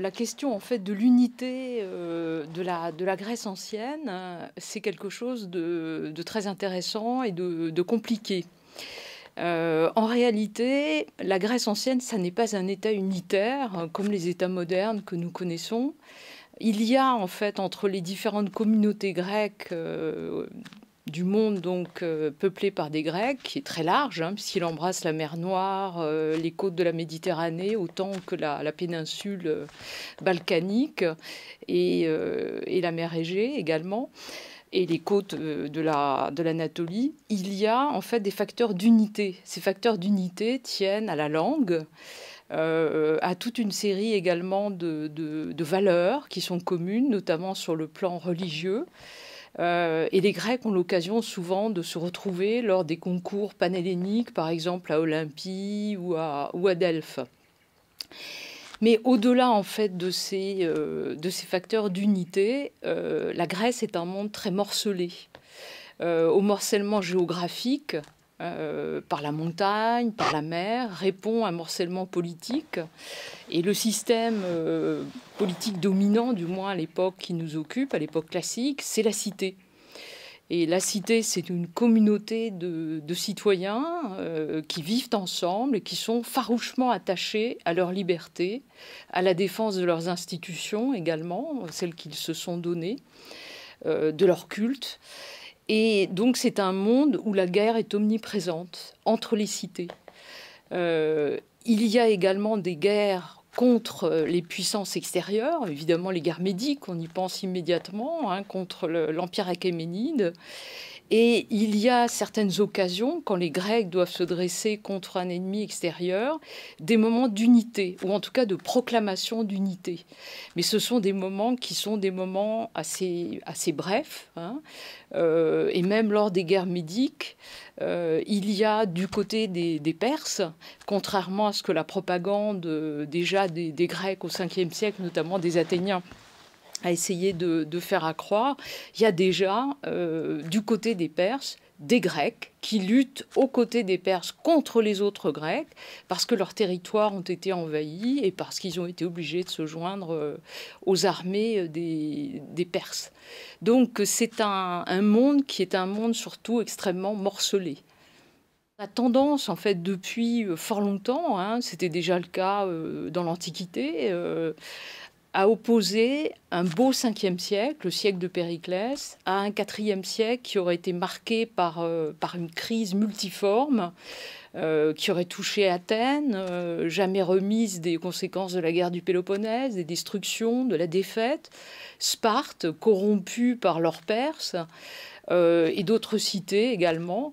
la question en fait de l'unité euh, de, la, Grèce ancienne, c'est quelque chose de, très intéressant et de, compliqué. Euh, en réalité, la Grèce ancienne, ça n'est pas un État unitaire euh, comme les États modernes que nous connaissons. Il y a en fait entre les différentes communautés grecques du monde donc euh, peuplé par des Grecs, qui est très large, hein, puisqu'il embrasse la mer Noire, euh, les côtes de la Méditerranée, autant que la, péninsule euh, balkanique et, la mer Égée également, et les côtes de l'Anatolie. il y a en fait des facteurs d'unité. Ces facteurs d'unité tiennent à la langue. à toute une série également de, valeurs qui sont communes, notamment sur le plan religieux. Euh, et les Grecs ont l'occasion souvent de se retrouver lors des concours panhelléniques, par exemple à Olympie ou à, ou Delphes. Mais au-delà en fait de ces, euh, facteurs d'unité, euh, la Grèce est un monde très morcelé. au morcellement géographique, euh, par la montagne, par la mer, répond à un morcellement politique. Et le système euh, politique dominant, du moins à l'époque qui nous occupe, à l'époque classique, c'est la cité. Et la cité, c'est une communauté de, citoyens euh, qui vivent ensemble et qui sont farouchement attachés à leur liberté, à la défense de leurs institutions également, celles qu'ils se sont données, de leur culte. Et donc c'est un monde où la guerre est omniprésente entre les cités. Euh, il y a également des guerres contre les puissances extérieures, évidemment les guerres médiques, on y pense immédiatement, hein, contre l'Empire achéménide, et il y a certaines occasions, quand les Grecs doivent se dresser contre un ennemi extérieur, des moments d'unité, ou en tout cas de proclamation d'unité. Mais ce sont des moments qui sont des moments assez, brefs. Hein. Euh, et même lors des guerres médiques, euh, il y a du côté des, Perses, contrairement à ce que la propagande euh, déjà des, Grecs au 5 siècle, notamment des Athéniens, à essayer de, faire accroître, il y a déjà euh, du côté des Perses des Grecs qui luttent aux côtés des Perses contre les autres Grecs parce que leurs territoires ont été envahis et parce qu'ils ont été obligés de se joindre euh, aux armées euh, des, Perses. Donc c'est un, monde qui est un monde surtout extrêmement morcelé. La tendance, en fait, depuis fort longtemps, hein, c'était déjà le cas dans l'Antiquité, a opposé un beau 5 siècle, le siècle de Périclès, à un 4 siècle qui aurait été marqué par, euh, par une crise multiforme euh, qui aurait touché Athènes, euh, jamais remise des conséquences de la guerre du Péloponnèse, des destructions, de la défaite, Sparte, corrompue par leurs Perses, et d'autres cités également.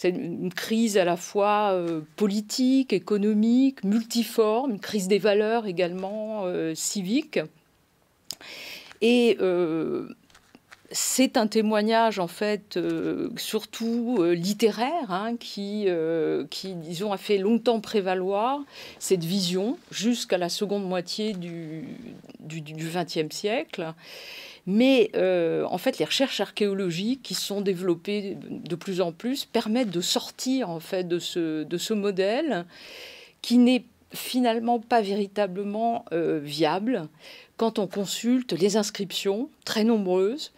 C'est une crise à la fois euh, politique, économique, multiforme, une crise des valeurs également euh, civique. Et euh, c'est un témoignage en fait surtout littéraire hein, qui, qui, disons, a fait longtemps prévaloir cette vision jusqu'à la seconde moitié du XXe siècle mais euh, en fait, les recherches archéologiques qui sont développées de plus en plus permettent de sortir en fait de ce, modèle qui n'est finalement pas véritablement euh, viable quand on consulte les inscriptions très nombreuses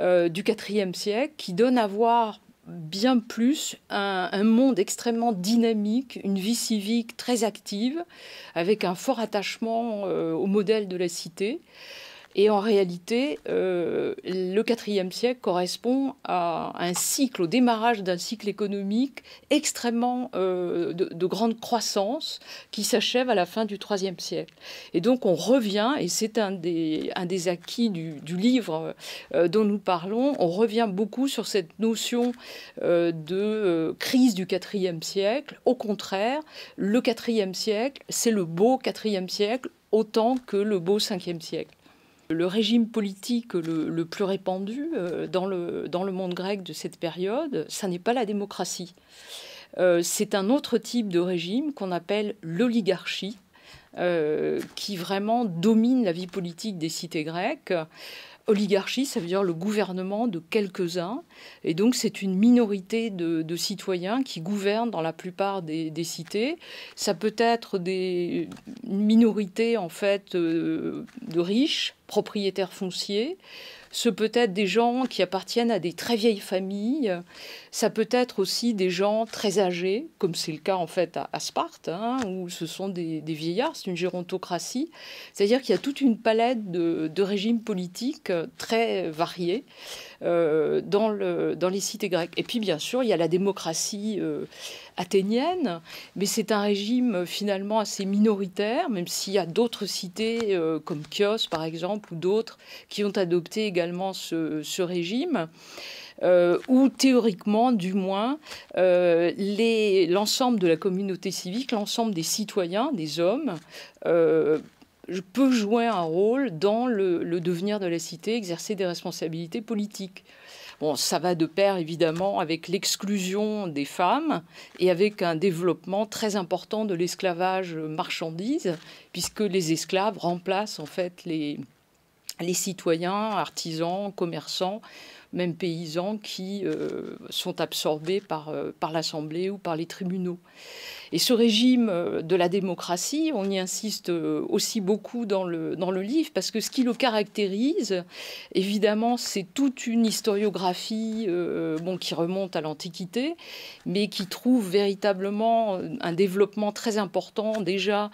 euh, du IVe siècle qui donnent à voir bien plus un, monde extrêmement dynamique, une vie civique très active, avec un fort attachement au modèle de la cité, et en réalité, euh, le IVe siècle correspond à un cycle, au démarrage d'un cycle économique extrêmement euh, de, grande croissance qui s'achève à la fin du IIIe siècle. Et donc on revient, et c'est un des, un des acquis du, livre euh, dont nous parlons, on revient beaucoup sur cette notion de crise du IVe siècle. Au contraire, le IVe siècle, c'est le beau IVe siècle autant que le beau 5 siècle. Le régime politique le, plus répandu euh, dans le, dans le monde grec de cette période, ça n'est pas la démocratie. Euh, c'est un autre type de régime qu'on appelle l'oligarchie, euh, qui vraiment domine la vie politique des cités grecques. Oligarchie, ça veut dire le gouvernement de quelques-uns. Et donc, c'est une minorité de, citoyens qui gouvernent dans la plupart des, cités. Ça peut être des, une minorité, en fait, euh, de riches, propriétaires fonciers ce peut être des gens qui appartiennent à des très vieilles familles, ça peut être aussi des gens très âgés, comme c'est le cas en fait à, Sparte, hein, où ce sont des, vieillards, c'est une gérontocratie, c'est-à-dire qu'il y a toute une palette de, régimes politiques euh, très variés euh, dans, les cités grecques. Et puis bien sûr, il y a la démocratie euh, athénienne, mais c'est un régime euh, finalement assez minoritaire, même s'il y a d'autres cités euh, comme Chios par exemple ou d'autres qui ont adopté également ce, régime. Euh, où théoriquement, du moins, l'ensemble de la communauté civique, l'ensemble des citoyens, des hommes, peut jouer un rôle dans le, devenir de la cité, exercer des responsabilités politiques. Bon, ça va de pair évidemment avec l'exclusion des femmes et avec un développement très important de l'esclavage marchandise, puisque les esclaves remplacent en fait les, citoyens, artisans, commerçants, même paysans qui euh, sont absorbés euh, par l'Assemblée ou par les tribunaux. Et ce régime euh, de la démocratie, on y insiste euh, aussi beaucoup dans le, dans le livre, parce que ce qui le caractérise, évidemment, c'est toute une historiographie euh, bon, qui remonte à l'Antiquité, mais qui trouve véritablement un développement très important déjà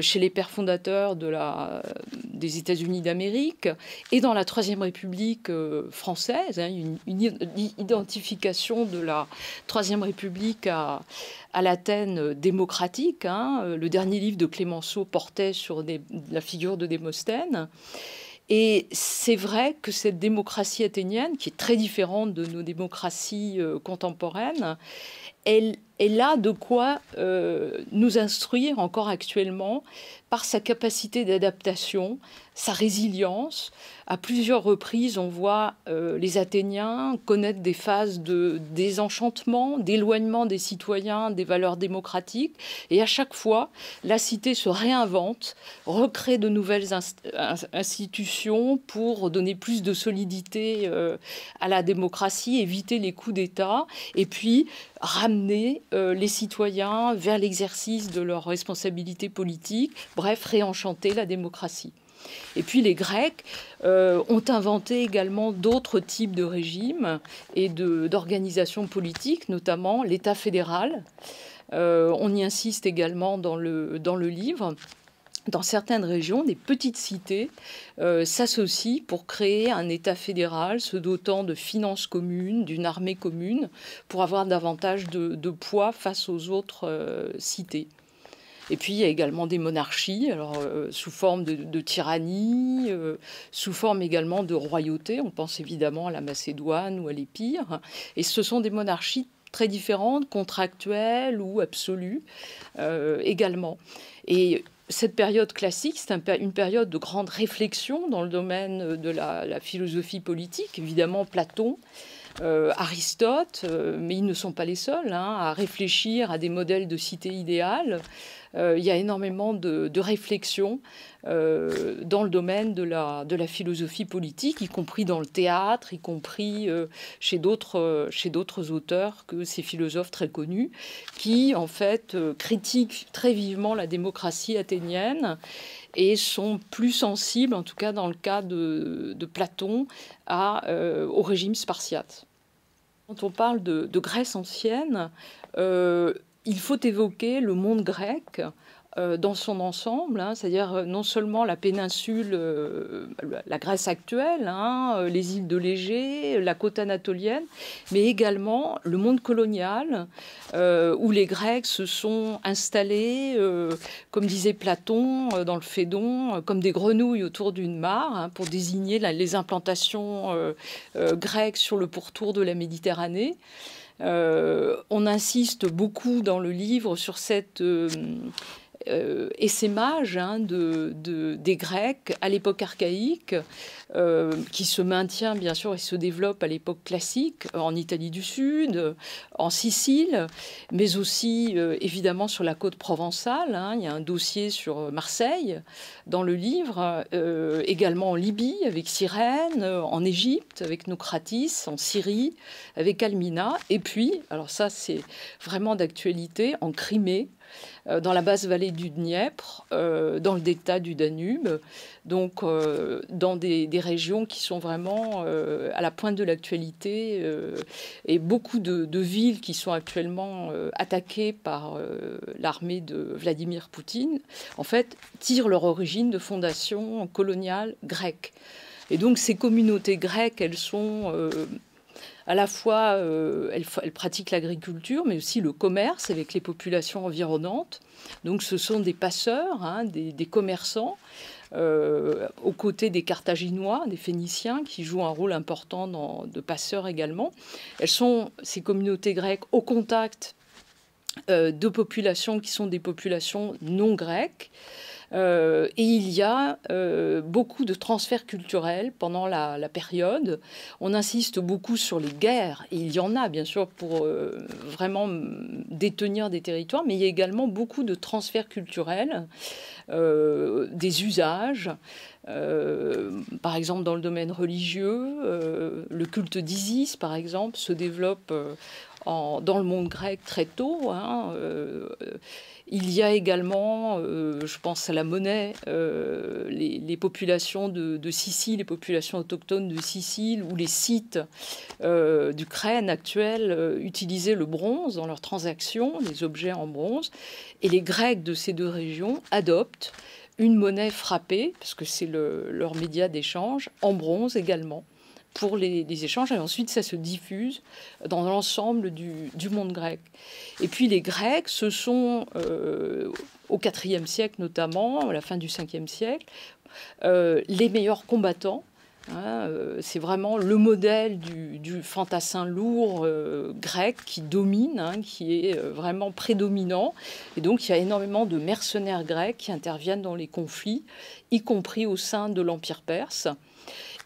chez les pères fondateurs de la, des États-Unis d'Amérique et dans la Troisième République française, hein, une, identification de la Troisième République à, à l'Athènes euh, démocratique. Hein. Euh, le dernier livre de Clémenceau portait sur la figure de Démosthène. Et c'est vrai que cette démocratie athénienne, qui est très différente de nos démocraties euh, contemporaines, elle, est là, de quoi euh, nous instruire encore actuellement par sa capacité d'adaptation, sa résilience. À plusieurs reprises, on voit euh, les Athéniens connaître des phases de désenchantement, d'éloignement des citoyens, des valeurs démocratiques. Et à chaque fois, la cité se réinvente, recrée de nouvelles institutions pour donner plus de solidité euh, à la démocratie, éviter les coups d'État, et puis ramener euh, les citoyens vers l'exercice de leurs responsabilités politiques, bref, réenchanter la démocratie. Et puis les Grecs euh, ont inventé également d'autres types de régimes et d'organisations politiques, notamment l'État fédéral. Euh, on y insiste également dans le, dans le livre dans certaines régions, des petites cités euh, s'associent pour créer un État fédéral, se dotant de finances communes, d'une armée commune, pour avoir davantage de, poids face aux autres euh, cités. Et puis il y a également des monarchies, alors euh, sous forme de, tyrannie, sous forme également de royauté. On pense évidemment à la Macédoine ou à l'Épire. Et ce sont des monarchies très différentes, contractuelles ou absolues euh, également. Et cette période classique, c'est une période de grande réflexion dans le domaine de la, philosophie politique, évidemment Platon. Euh, Aristote, euh, mais ils ne sont pas les seuls hein, à réfléchir à des modèles de cité idéale, euh, il y a énormément de, de réflexions euh, dans le domaine de la, de la philosophie politique, y compris dans le théâtre, y compris euh, chez d'autres auteurs que ces philosophes très connus, qui en fait critiquent très vivement la démocratie athénienne et sont plus sensibles, en tout cas dans le cas de, Platon, à, au régime spartiate. Quand on parle de, Grèce ancienne, il faut évoquer le monde grec euh, dans son ensemble, hein, c'est-à-dire euh, non seulement la péninsule, euh, la Grèce actuelle, hein, les îles de Léger, la côte anatolienne, mais également le monde colonial, où les Grecs se sont installés, comme disait Platon dans le Phédon, comme des grenouilles autour d'une mare, hein, pour désigner les implantations grecques sur le pourtour de la Méditerranée. Euh, on insiste beaucoup dans le livre sur cette euh, euh, et ces mages hein, des Grecs à l'époque archaïque, euh, qui se maintient bien sûr et se développe à l'époque classique, en Italie du Sud, en Sicile, mais aussi euh, évidemment sur la côte provençale. Hein. il y a un dossier sur Marseille dans le livre, également en Libye avec Cyrène, en Égypte avec Nocratis, en Syrie avec Almina, et puis, alors ça c'est vraiment d'actualité, en Crimée euh, dans la basse vallée du Dniepr, euh, dans le delta du Danube, donc euh, dans des, régions qui sont vraiment à la pointe de l'actualité et beaucoup de, villes qui sont actuellement attaquées par l'armée de Vladimir Poutine, en fait, tirent leur origine de fondations coloniales grecques. Et donc ces communautés grecques, elles sont à la fois, euh, elles elle, pratique l'agriculture, mais aussi le commerce avec les populations environnantes. Donc, ce sont des passeurs, hein, des, commerçants, euh, aux côtés des Carthaginois, des Phéniciens, qui jouent un rôle important dans, de passeurs également. Elles sont, ces communautés grecques, au contact euh, de populations qui sont des populations non grecques. Euh, et il y a euh, beaucoup de transferts culturels pendant la, période. On insiste beaucoup sur les guerres, et il y en a bien sûr pour euh, vraiment détenir des territoires, mais il y a également beaucoup de transferts culturels, des usages. par exemple, dans le domaine religieux, le culte d'Isis, par exemple, se développe dans le monde grec très tôt. Hein, il y a également, euh, je pense à la monnaie, euh, les, populations de, Sicile, les populations autochtones de Sicile ou les sites euh, d'Ukraine actuelles utilisaient le bronze dans leurs transactions, les objets en bronze. Et les Grecs de ces deux régions adoptent une monnaie frappée, parce que c'est leur média d'échange, en bronze également pour les, échanges et ensuite ça se diffuse dans l'ensemble du, monde grec. Et puis les Grecs, ce sont euh, au IVe siècle notamment, à la fin du Ve siècle, euh, les meilleurs combattants. Hein, euh, c'est vraiment le modèle du, fantassin lourd grec qui domine, hein, qui est vraiment prédominant. Et donc il y a énormément de mercenaires grecs qui interviennent dans les conflits, y compris au sein de l'Empire perse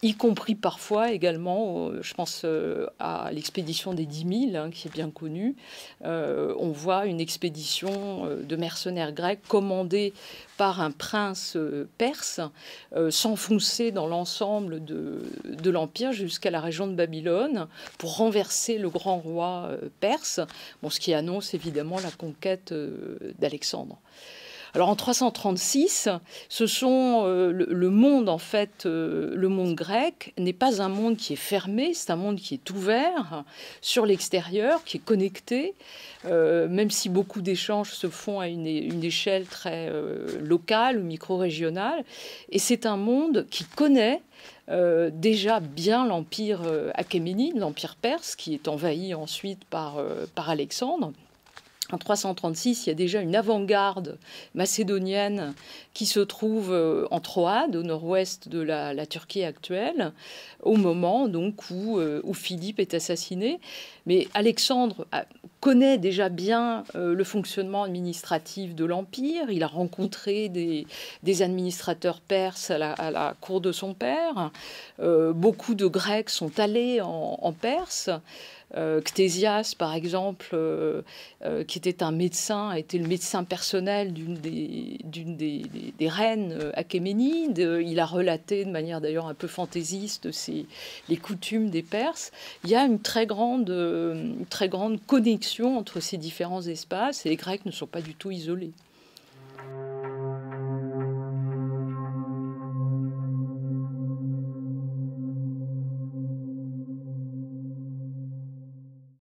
y compris parfois également, euh, je pense euh, à l'expédition des 10 000, hein, qui est bien connue. Euh, on voit une expédition de mercenaires grecs commandée par un prince perse s'enfoncer dans l'ensemble de, l'Empire jusqu'à la région de Babylone pour renverser le grand roi perse, bon, ce qui annonce évidemment la conquête d'Alexandre. Alors en 336, ce sont euh, le, monde en fait, euh, le monde grec n'est pas un monde qui est fermé, c'est un monde qui est ouvert sur l'extérieur, qui est connecté, euh, même si beaucoup d'échanges se font à une, échelle très locale ou micro-régionale. Et c'est un monde qui connaît déjà bien l'empire achéménide, l'empire perse, qui est envahi ensuite par Alexandre en 336, il y a déjà une avant-garde macédonienne qui se trouve euh, en Troade, au nord-ouest de la, Turquie actuelle, au moment donc où, euh, Philippe est assassiné. Mais Alexandre euh, connaît déjà bien le fonctionnement administratif de l'Empire. Il a rencontré des, administrateurs perses à la, cour de son père. beaucoup de Grecs sont allés en Perse. Euh, Ctesias, par exemple, euh, euh, qui était un médecin, était le médecin personnel d'une des, d'une des, reines achéménides. Il a relaté de manière d'ailleurs un peu fantaisiste les coutumes des Perses. Il y a une très grande, une très grande connexion entre ces différents espaces et les Grecs ne sont pas du tout isolés.